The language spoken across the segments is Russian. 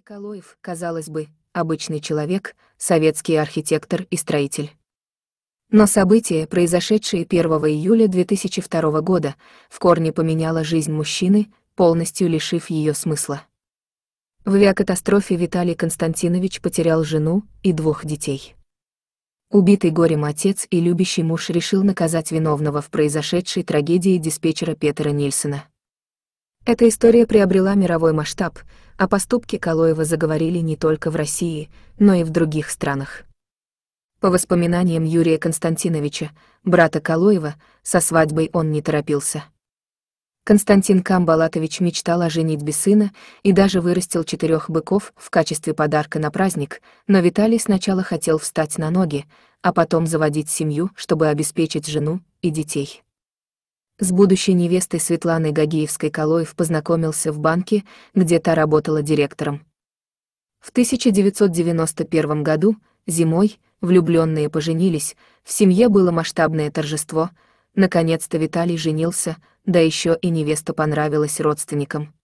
Николоев, казалось бы, обычный человек, советский архитектор и строитель. Но событие, произошедшее 1 июля 2002 года, в корне поменяло жизнь мужчины, полностью лишив ее смысла. В авиакатастрофе Виталий Константинович потерял жену и двух детей. Убитый горем отец и любящий муж решил наказать виновного в произошедшей трагедии диспетчера Петера Нильсона. Эта история приобрела мировой масштаб, а поступки Калоева заговорили не только в России, но и в других странах. По воспоминаниям Юрия Константиновича, брата Калоева, со свадьбой он не торопился. Константин Камбалатович мечтал о женитьбе сына и даже вырастил четырех быков в качестве подарка на праздник, но Виталий сначала хотел встать на ноги, а потом заводить семью, чтобы обеспечить жену и детей. С будущей невестой Светланой Гагиевской-Калоев познакомился в банке, где та работала директором. В 1991 году, зимой, влюбленные поженились, в семье было масштабное торжество, наконец-то Виталий женился, да еще и невеста понравилась родственникам.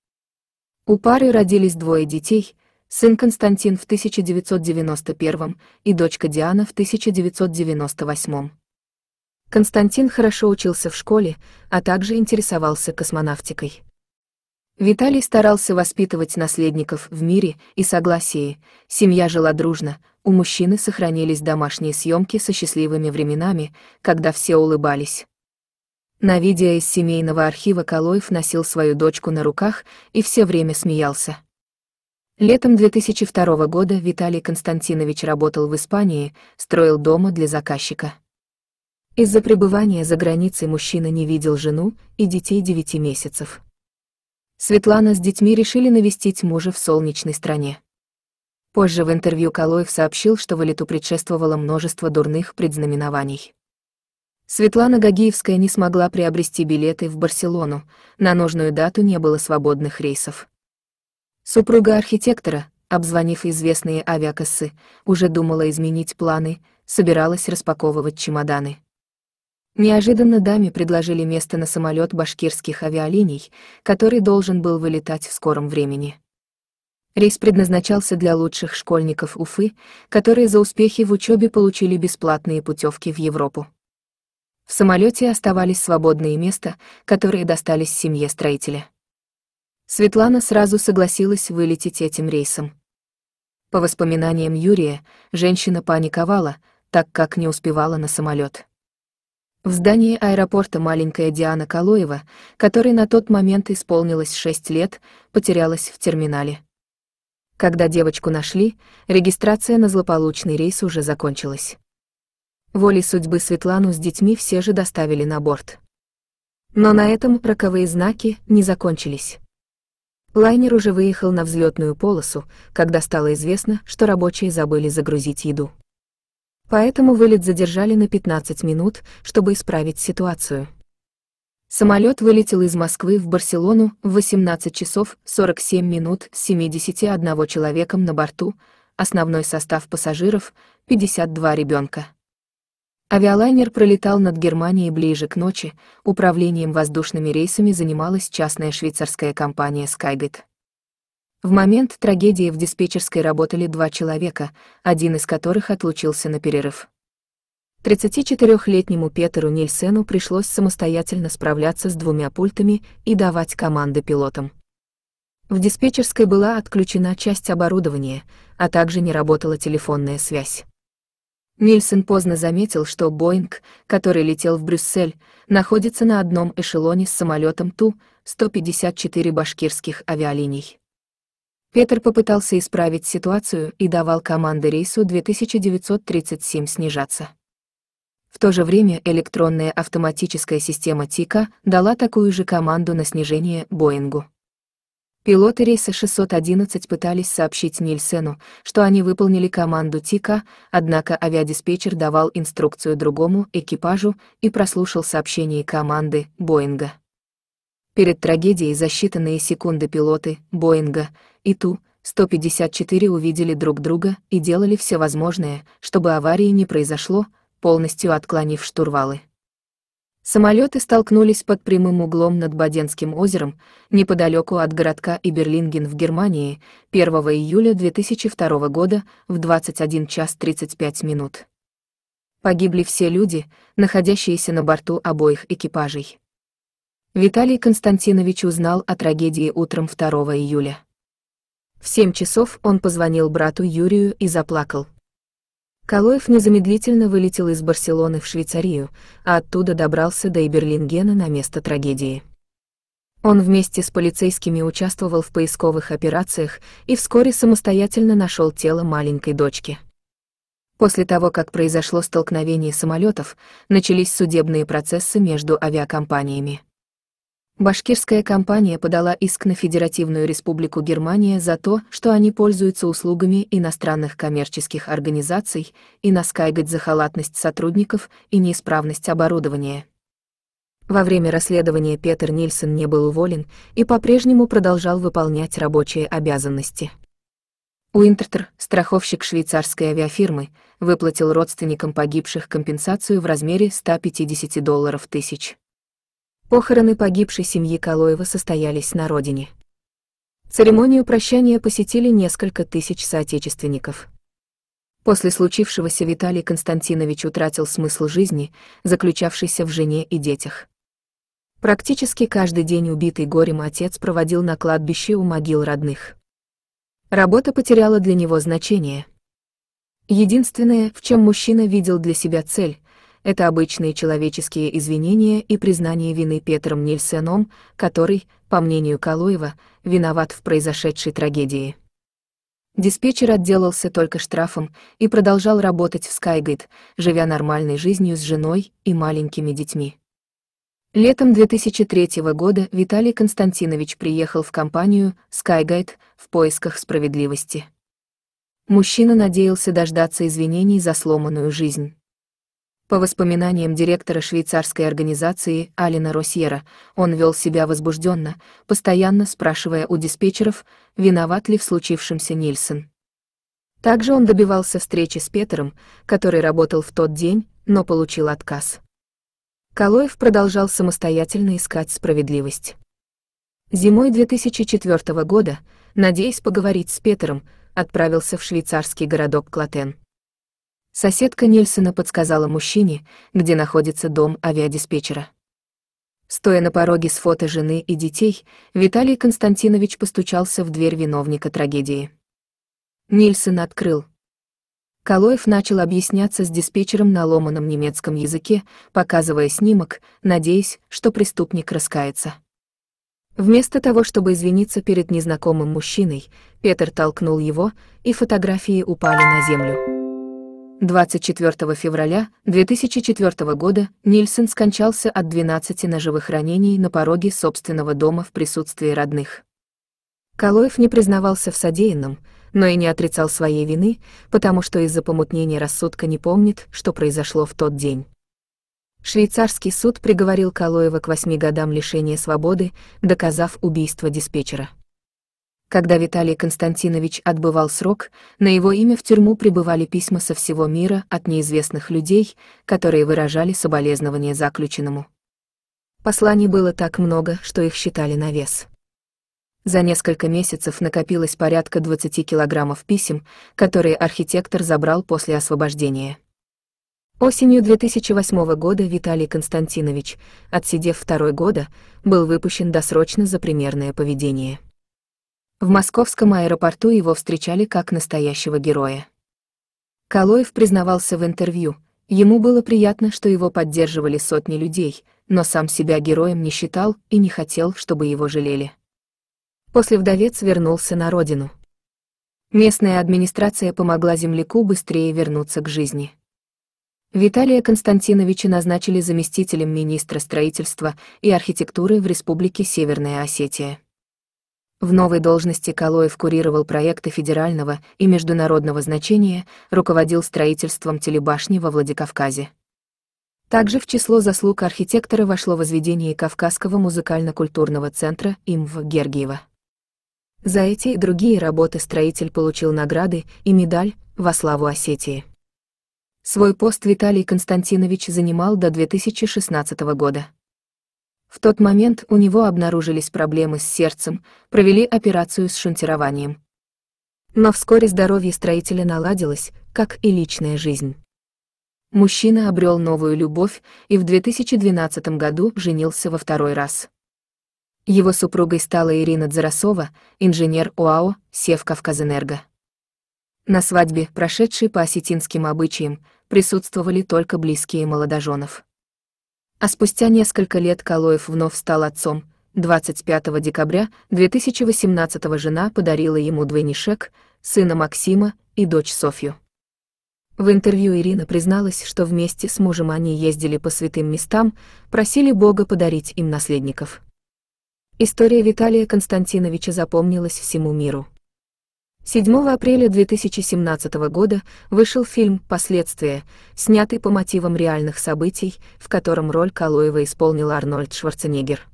У пары родились двое детей, сын Константин в 1991 и дочка Диана в 1998. Константин хорошо учился в школе, а также интересовался космонавтикой. Виталий старался воспитывать наследников в мире и согласии, семья жила дружно, у мужчины сохранились домашние съемки со счастливыми временами, когда все улыбались. Навидя из семейного архива Калоев носил свою дочку на руках и все время смеялся. Летом 2002 года Виталий Константинович работал в Испании, строил дома для заказчика. Из-за пребывания за границей мужчина не видел жену и детей 9 месяцев. Светлана с детьми решили навестить мужа в солнечной стране. Позже в интервью Калоев сообщил, что вылету предшествовало множество дурных предзнаменований. Светлана Гагиевская не смогла приобрести билеты в Барселону, на нужную дату не было свободных рейсов. Супруга архитектора, обзвонив известные авиакассы, уже думала изменить планы, собиралась распаковывать чемоданы. Неожиданно даме предложили место на самолет башкирских авиалиний, который должен был вылетать в скором времени. Рейс предназначался для лучших школьников Уфы, которые за успехи в учебе получили бесплатные путевки в Европу. В самолете оставались свободные места, которые достались семье строителя. Светлана сразу согласилась вылететь этим рейсом. По воспоминаниям Юрия, женщина паниковала, так как не успевала на самолет. В здании аэропорта маленькая Диана Калоева, которой на тот момент исполнилось 6 лет, потерялась в терминале. Когда девочку нашли, регистрация на злополучный рейс уже закончилась. Волей судьбы Светлану с детьми все же доставили на борт. Но на этом роковые знаки не закончились. Лайнер уже выехал на взлетную полосу, когда стало известно, что рабочие забыли загрузить еду. Поэтому вылет задержали на 15 минут, чтобы исправить ситуацию. Самолет вылетел из Москвы в Барселону в 18 часов 47 минут с 71 человеком на борту, основной состав пассажиров — 52 ребенка. Авиалайнер пролетал над Германией ближе к ночи, управлением воздушными рейсами занималась частная швейцарская компания Skyguide. В момент трагедии в диспетчерской работали два человека, один из которых отлучился на перерыв. 34-летнему Петеру Нильсену пришлось самостоятельно справляться с двумя пультами и давать команды пилотам. В диспетчерской была отключена часть оборудования, а также не работала телефонная связь. Нильсен поздно заметил, что Боинг, который летел в Брюссель, находится на одном эшелоне с самолетом Ту-154 башкирских авиалиний. Петр попытался исправить ситуацию и давал команды рейсу 2937 снижаться. В то же время электронная автоматическая система ТИКа дала такую же команду на снижение Боингу. Пилоты рейса 611 пытались сообщить Нильсену, что они выполнили команду ТИКа, однако авиадиспетчер давал инструкцию другому экипажу и прослушал сообщение команды Боинга. Перед трагедией за считанные секунды пилоты Боинга и Ту-154 увидели друг друга и делали все возможное, чтобы аварии не произошло, полностью отклонив штурвалы. Самолеты столкнулись под прямым углом над Баденским озером, неподалеку от городка Иберлинген в Германии, 1 июля 2002 года в 21 час 35 минут. Погибли все люди, находящиеся на борту обоих экипажей. Виталий Константинович узнал о трагедии утром 2 июля. В семь часов он позвонил брату Юрию и заплакал. Калоев незамедлительно вылетел из Барселоны в Швейцарию, а оттуда добрался до Иберлингена на место трагедии. Он вместе с полицейскими участвовал в поисковых операциях и вскоре самостоятельно нашел тело маленькой дочки. После того, как произошло столкновение самолетов, начались судебные процессы между авиакомпаниями. Башкирская компания подала иск на Федеративную Республику Германия за то, что они пользуются услугами иностранных коммерческих организаций и наскайгать за халатность сотрудников и неисправность оборудования. Во время расследования Петер Нильсон не был уволен и по-прежнему продолжал выполнять рабочие обязанности. Уинтертер, страховщик швейцарской авиафирмы, выплатил родственникам погибших компенсацию в размере 150 долларов тысяч. Похороны погибшей семьи Калоева состоялись на родине. Церемонию прощания посетили несколько тысяч соотечественников. После случившегося Виталий Константинович утратил смысл жизни, заключавшийся в жене и детях. Практически каждый день убитый горем отец проводил на кладбище у могил родных. Работа потеряла для него значение. Единственное, в чем мужчина видел для себя цель, это обычные человеческие извинения и признание вины Петром Нильсеном, который, по мнению Калоева, виноват в произошедшей трагедии. Диспетчер отделался только штрафом и продолжал работать в Skygate, живя нормальной жизнью с женой и маленькими детьми. Летом 2003 года Виталий Константинович приехал в компанию Skygate в поисках справедливости. Мужчина надеялся дождаться извинений за сломанную жизнь. По воспоминаниям директора швейцарской организации Алина Росьера, он вел себя возбужденно, постоянно спрашивая у диспетчеров, виноват ли в случившемся Нильсон. Также он добивался встречи с Петером, который работал в тот день, но получил отказ. Калоев продолжал самостоятельно искать справедливость. Зимой 2004 года, надеясь поговорить с Петером, отправился в швейцарский городок Клотен. Соседка Нельсона подсказала мужчине, где находится дом авиадиспетчера. Стоя на пороге с фото жены и детей, Виталий Константинович постучался в дверь виновника трагедии. Нильсон открыл. Калоев начал объясняться с диспетчером на ломаном немецком языке, показывая снимок, надеясь, что преступник раскается. Вместо того, чтобы извиниться перед незнакомым мужчиной, Петр толкнул его, и фотографии упали на землю. 24 февраля 2004 года Нильсон скончался от 12 ножевых ранений на пороге собственного дома в присутствии родных. Калоев не признавался в содеянном, но и не отрицал своей вины, потому что из-за помутнения рассудка не помнит, что произошло в тот день. Швейцарский суд приговорил Калоева к восьми годам лишения свободы, доказав убийство диспетчера. Когда Виталий Константинович отбывал срок, на его имя в тюрьму прибывали письма со всего мира от неизвестных людей, которые выражали соболезнования заключенному. Посланий было так много, что их считали на вес. За несколько месяцев накопилось порядка 20 килограммов писем, которые архитектор забрал после освобождения. Осенью 2008 года Виталий Константинович, отсидев второй года, был выпущен досрочно за примерное поведение. В московском аэропорту его встречали как настоящего героя. Калоев признавался в интервью, ему было приятно, что его поддерживали сотни людей, но сам себя героем не считал и не хотел, чтобы его жалели. После вдовец вернулся на родину. Местная администрация помогла земляку быстрее вернуться к жизни. Виталия Константиновича назначили заместителем министра строительства и архитектуры в Республике Северная Осетия. В новой должности Калоев курировал проекты федерального и международного значения, руководил строительством телебашни во Владикавказе. Также в число заслуг архитектора вошло возведение Кавказского музыкально-культурного центра ИМВ Гергиева. За эти и другие работы строитель получил награды и медаль во славу Осетии. Свой пост Виталий Константинович занимал до 2016 года. В тот момент у него обнаружились проблемы с сердцем, провели операцию с шунтированием. Но вскоре здоровье строителя наладилось, как и личная жизнь. Мужчина обрел новую любовь и в 2012 году женился во второй раз. Его супругой стала Ирина Дзарасова, инженер ОАО «Севкавказэнерго». На свадьбе, прошедшей по осетинским обычаям, присутствовали только близкие молодоженов. А спустя несколько лет Калоев вновь стал отцом. 25 декабря 2018 жена подарила ему двойнишек, сына Максима и дочь Софью. В интервью Ирина призналась, что вместе с мужем они ездили по святым местам, просили Бога подарить им наследников. История Виталия Константиновича запомнилась всему миру. 7 апреля 2017 года вышел фильм «Последствия», снятый по мотивам реальных событий, в котором роль Калоева исполнил Арнольд Шварценеггер.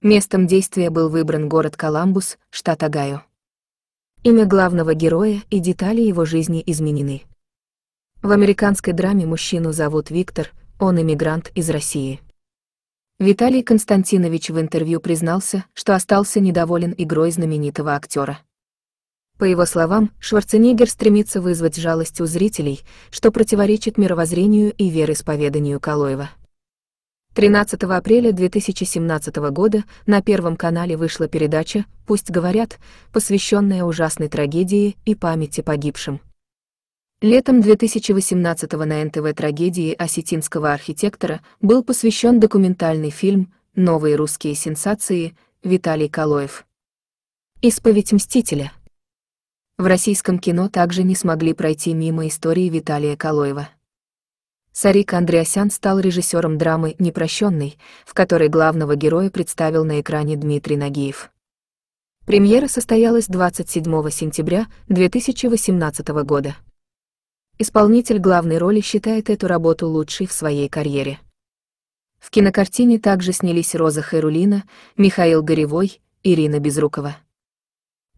Местом действия был выбран город Коламбус, штат Огайо. Имя главного героя и детали его жизни изменены. В американской драме мужчину зовут Виктор, он иммигрант из России. Виталий Константинович в интервью признался, что остался недоволен игрой знаменитого актера. По его словам, Шварценеггер стремится вызвать жалость у зрителей, что противоречит мировоззрению и вероисповеданию Калоева. 13 апреля 2017 года на Первом канале вышла передача «Пусть говорят», посвященная ужасной трагедии и памяти погибшим. Летом 2018 на НТВ трагедии осетинского архитектора был посвящен документальный фильм «Новые русские сенсации» Виталий Калоев. «Исповедь мстителя» В российском кино также не смогли пройти мимо истории Виталия Калоева. Сарик Андреасян стал режиссером драмы «Непрощенный», в которой главного героя представил на экране Дмитрий Нагиев. Премьера состоялась 27 сентября 2018 года. Исполнитель главной роли считает эту работу лучшей в своей карьере. В кинокартине также снялись Роза Хайрулина, Михаил Горевой, Ирина Безрукова.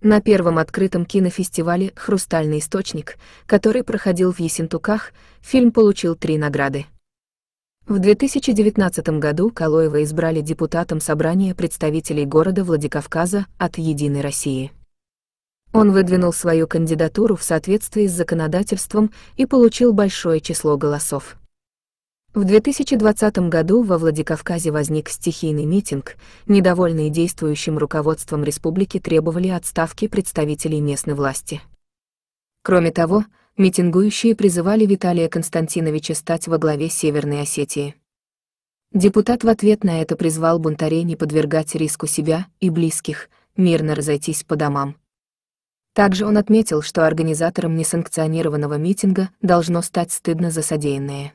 На первом открытом кинофестивале «Хрустальный источник», который проходил в Есентуках, фильм получил три награды. В 2019 году Калоева избрали депутатом собрания представителей города Владикавказа от «Единой России». Он выдвинул свою кандидатуру в соответствии с законодательством и получил большое число голосов. В 2020 году во Владикавказе возник стихийный митинг, недовольные действующим руководством республики требовали отставки представителей местной власти. Кроме того, митингующие призывали Виталия Константиновича стать во главе Северной Осетии. Депутат в ответ на это призвал бунтарей не подвергать риску себя и близких, мирно разойтись по домам. Также он отметил, что организаторам несанкционированного митинга должно стать стыдно за содеянное.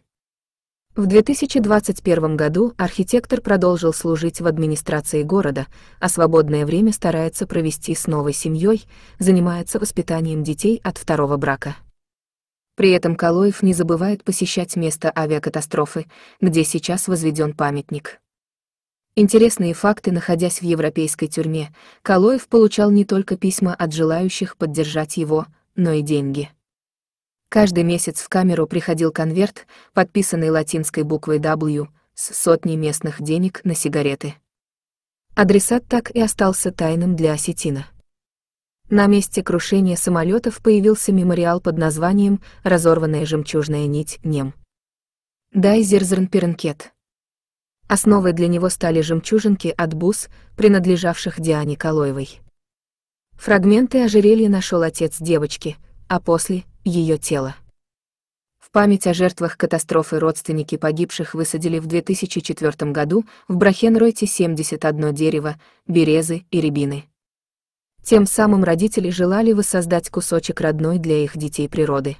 В 2021 году архитектор продолжил служить в администрации города, а свободное время старается провести с новой семьей, занимается воспитанием детей от второго брака. При этом Калоев не забывает посещать место авиакатастрофы, где сейчас возведен памятник. Интересные факты, находясь в европейской тюрьме, Калоев получал не только письма от желающих поддержать его, но и деньги. Каждый месяц в камеру приходил конверт, подписанный латинской буквой W, с сотней местных денег на сигареты. Адресат так и остался тайным для осетина. На месте крушения самолетов появился мемориал под названием «Разорванная жемчужная нить Нем». Дайзерзерн Перенкет. Основой для него стали жемчужинки от бус, принадлежавших Диане Калоевой. Фрагменты ожерелья нашел отец девочки, а после ее тело. В память о жертвах катастрофы родственники погибших высадили в 2004 году в Брахенройте 71 дерево, березы и рябины. Тем самым родители желали воссоздать кусочек родной для их детей природы.